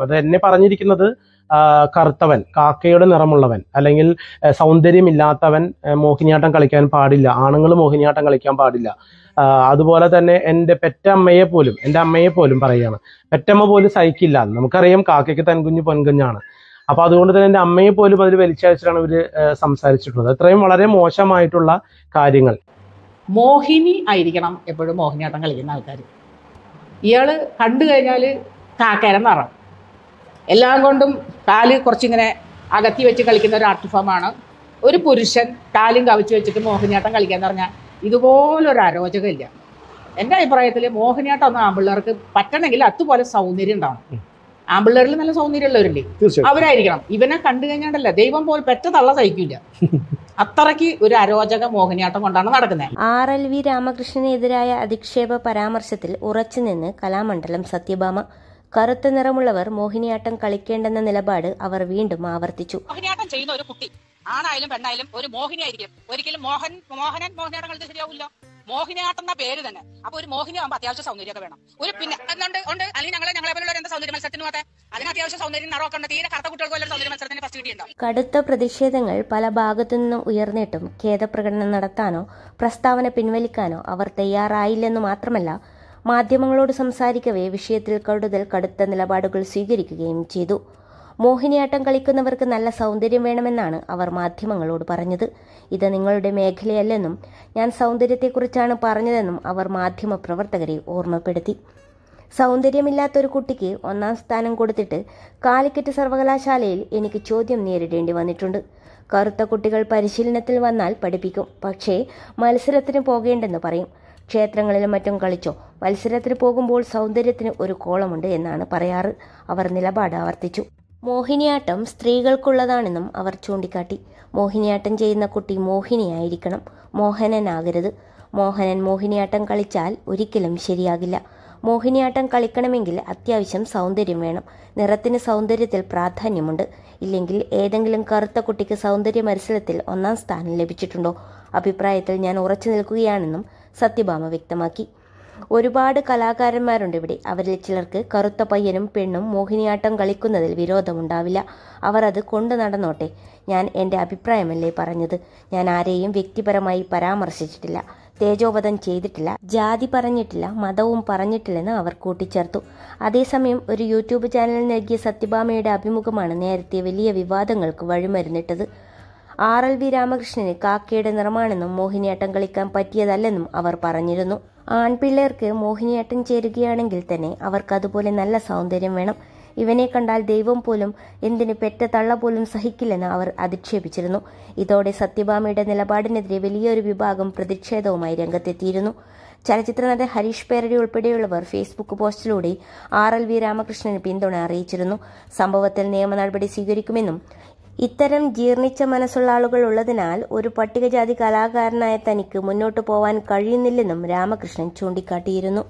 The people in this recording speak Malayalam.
പരസ്യം അത് എന്നെ പറഞ്ഞിരിക്കുന്നത് കറുത്തവൻ കാക്കയുടെ നിറമുള്ളവൻ അല്ലെങ്കിൽ സൗന്ദര്യമില്ലാത്തവൻ മോഹിനിയാട്ടം കളിക്കാൻ പാടില്ല ആണുങ്ങൾ മോഹിനിയാട്ടം കളിക്കാൻ പാടില്ല അതുപോലെ തന്നെ എൻ്റെ പെറ്റമ്മയെ പോലും എൻ്റെ അമ്മയെ പോലും പറയുകയാണ് പെറ്റമ്മ പോലും സഹിക്കില്ല നമുക്കറിയാം കാക്കയ്ക്ക് തൻകുഞ്ഞ് പൊൻകുഞ്ഞാണ് അപ്പൊ അതുകൊണ്ട് തന്നെ എൻ്റെ അമ്മയെ പോലും അതിൽ വലിച്ചയച്ചിട്ടാണ് ഇവര് സംസാരിച്ചിട്ടുള്ളത് അത്രയും വളരെ മോശമായിട്ടുള്ള കാര്യങ്ങൾ മോഹിനി ആയിരിക്കണം എപ്പോഴും മോഹിനിയാട്ടം കളിക്കുന്ന ആൾക്കാർ ഇയാള് കണ്ടു കഴിഞ്ഞാൽ കാക്കരം നിറം എല്ലാം കൊണ്ടും കാല് കുറച്ചിങ്ങനെ അകത്തി വെച്ച് കളിക്കുന്ന ഒരു ആർട്ട് ഫോമാണ് ഒരു പുരുഷൻ കാലും കവിച്ച് വെച്ചിട്ട് മോഹിനിയാട്ടം കളിക്കാന്ന് പറഞ്ഞാൽ ഇതുപോലൊരു അരോചകമില്ല എൻ്റെ അഭിപ്രായത്തിൽ മോഹിനിയാട്ടം ഒന്ന് ആമ്പിള്ളേർക്ക് പറ്റണമെങ്കിൽ അതുപോലെ സൗന്ദര്യം ഉണ്ടാവണം ആമ്പിള്ളേരിൽ നല്ല സൗന്ദര്യമുള്ളവരില്ലേ അവരായിരിക്കണം ഇവനെ കണ്ടു കഴിഞ്ഞാൽ ദൈവം പോലെ പെറ്റ തള്ള സഹിക്കില്ല അത്രയ്ക്ക് ഒരു അരോചക മോഹിനിയാട്ടം കൊണ്ടാണ് നടക്കുന്നത് ആർ എൽ വി രാമകൃഷ്ണനെതിരായ അധിക്ഷേപ പരാമർശത്തിൽ ഉറച്ചുനിന്ന് കലാമണ്ഡലം സത്യഭാമ കറുത്ത നിറമുള്ളവർ മോഹിനിയാട്ടം കളിക്കേണ്ടെന്ന നിലപാട് അവർ വീണ്ടും ആവർത്തിച്ചു മോഹിനിയാട്ടം ചെയ്യുന്ന ഒരു കുട്ടി ആണായാലും പെണ്ണായാലും ഒരു മോഹിനിയായിരിക്കും ഒരിക്കലും മോഹൻ മോഹനൻ മോഹിനിയാട്ടം കളിച്ച് ശരിയാവില്ല മോഹിനിയാട്ടം എന്ന പേര് തന്നെ അപ്പൊ ഒരു മോഹിനി ആകുമ്പോൾ അത്യാവശ്യം സൗന്ദര്യമൊക്കെ വേണം ഒരു പിന്നെ എന്നുണ്ട് ഉണ്ട് അല്ലെങ്കിൽ ഞങ്ങളെ ഞങ്ങളെ പോലുള്ള എന്താ സൗന്ദര്യ മത്സരത്തിന് പോകത്തെ അതിന് അത്യാവശ്യം സൗന്ദര്യം നടക്കേണ്ട തീരെ കറുത്ത കുട്ടികൾക്ക് പോലെ സൗന്ദര്യ മത്സരത്തിന് ഫസ്റ്റ് കിട്ടിയിട്ടുണ്ടാവും കടുത്ത പ്രതിഷേധങ്ങൾ പല ഭാഗത്തു നിന്നും ഉയർന്നിട്ടും ഖേദപ്രകടനം നടത്താനോ പ്രസ്താവന പിൻവലിക്കാനോ അവർ തയ്യാറായില്ലെന്ന് മാത്രമല്ല മാധ്യമങ്ങളോട് സംസാരിക്കവേ വിഷയത്തിൽ കൂടുതൽ കടുത്ത നിലപാടുകൾ സ്വീകരിക്കുകയും ചെയ്തു മോഹിനിയാട്ടം കളിക്കുന്നവർക്ക് നല്ല സൗന്ദര്യം വേണമെന്നാണ് അവർ മാധ്യമങ്ങളോട് പറഞ്ഞത് ഇത് നിങ്ങളുടെ മേഖലയല്ലെന്നും ഞാൻ സൗന്ദര്യത്തെക്കുറിച്ചാണ് പറഞ്ഞതെന്നും അവർ മാധ്യമ പ്രവർത്തകരെ ഓർമ്മപ്പെടുത്തി സൗന്ദര്യമില്ലാത്തൊരു കുട്ടിക്ക് ഒന്നാം സ്ഥാനം കൊടുത്തിട്ട് കാലിക്കറ്റ് സർവകലാശാലയിൽ എനിക്ക് ചോദ്യം നേരിടേണ്ടി വന്നിട്ടുണ്ട് കറുത്ത കുട്ടികൾ പരിശീലനത്തിൽ വന്നാൽ പഠിപ്പിക്കും പക്ഷേ മത്സരത്തിന് പോകേണ്ടെന്ന് പറയും ക്ഷേത്രങ്ങളിലും മറ്റും കളിച്ചോ മത്സരത്തിന് പോകുമ്പോൾ സൗന്ദര്യത്തിന് ഒരു കോളമുണ്ട് എന്നാണ് പറയാറ് അവർ നിലപാട് ആവർത്തിച്ചു മോഹിനിയാട്ടം സ്ത്രീകൾക്കുള്ളതാണെന്നും അവർ ചൂണ്ടിക്കാട്ടി മോഹിനിയാട്ടം ചെയ്യുന്ന കുട്ടി മോഹിനിയായിരിക്കണം മോഹനനാകരുത് മോഹനൻ മോഹിനിയാട്ടം കളിച്ചാൽ ഒരിക്കലും ശരിയാകില്ല മോഹിനിയാട്ടം കളിക്കണമെങ്കിൽ അത്യാവശ്യം സൗന്ദര്യം വേണം നിറത്തിന് സൗന്ദര്യത്തിൽ പ്രാധാന്യമുണ്ട് ഇല്ലെങ്കിൽ ഏതെങ്കിലും കറുത്ത കുട്ടിക്ക് സൗന്ദര്യ മത്സരത്തിൽ ഒന്നാം സ്ഥാനം ലഭിച്ചിട്ടുണ്ടോ അഭിപ്രായത്തിൽ ഞാൻ ഉറച്ചു നിൽക്കുകയാണെന്നും സത്യഭാമ വ്യക്തമാക്കി ഒരുപാട് കലാകാരന്മാരുണ്ട് ഇവിടെ അവരിൽ ചിലർക്ക് കറുത്ത പയ്യനും പെണ്ണും മോഹിനിയാട്ടം കളിക്കുന്നതിൽ വിരോധമുണ്ടാവില്ല അവർ അത് കൊണ്ടു നടന്നോട്ടെ ഞാൻ എൻ്റെ അഭിപ്രായമല്ലേ പറഞ്ഞത് ഞാൻ ആരെയും വ്യക്തിപരമായി പരാമർശിച്ചിട്ടില്ല തേജോപതം ചെയ്തിട്ടില്ല ജാതി പറഞ്ഞിട്ടില്ല മതവും പറഞ്ഞിട്ടില്ലെന്ന് അവർ കൂട്ടിച്ചേർത്തു അതേസമയം ഒരു യൂട്യൂബ് ചാനലിൽ നൽകിയ സത്യഭാമയുടെ അഭിമുഖമാണ് നേരത്തെ വലിയ വിവാദങ്ങൾക്ക് വഴിമരുന്നിട്ടത് ആർ എൽ വി രാമകൃഷ്ണന് കാക്കയുടെ നിറമാണെന്നും മോഹിനിയാട്ടം കളിക്കാൻ പറ്റിയതല്ലെന്നും അവർ പറഞ്ഞിരുന്നു ആൺപിള്ളേർക്ക് മോഹിനിയാട്ടം ചേരുകയാണെങ്കിൽ തന്നെ അവർക്കതുപോലെ നല്ല സൗന്ദര്യം വേണം ഇവനെ കണ്ടാൽ ദൈവം പോലും എന്തിന് പെറ്റ തള്ള പോലും സഹിക്കില്ലെന്ന് അവർ അധിക്ഷേപിച്ചിരുന്നു ഇതോടെ സത്യഭാമയുടെ നിലപാടിനെതിരെ വലിയൊരു വിഭാഗം പ്രതിഷേധവുമായി രംഗത്തെത്തിയിരുന്നു ചലച്ചിത്ര നടൻ ഹരീഷ് പേരടി ഉൾപ്പെടെയുള്ളവർ ഫേസ്ബുക്ക് പോസ്റ്റിലൂടെ ആർ എൽ വി രാമകൃഷ്ണന് പിന്തുണ അറിയിച്ചിരുന്നു സംഭവത്തിൽ നിയമ നടപടി സ്വീകരിക്കുമെന്നും ഇത്തരം ജീർണിച്ച മനസ്സുള്ള ആളുകൾ ഉള്ളതിനാൽ ഒരു പട്ടികജാതി കലാകാരനായ തനിക്ക് മുന്നോട്ടു പോവാൻ കഴിയുന്നില്ലെന്നും രാമകൃഷ്ണൻ ചൂണ്ടിക്കാട്ടിയിരുന്നു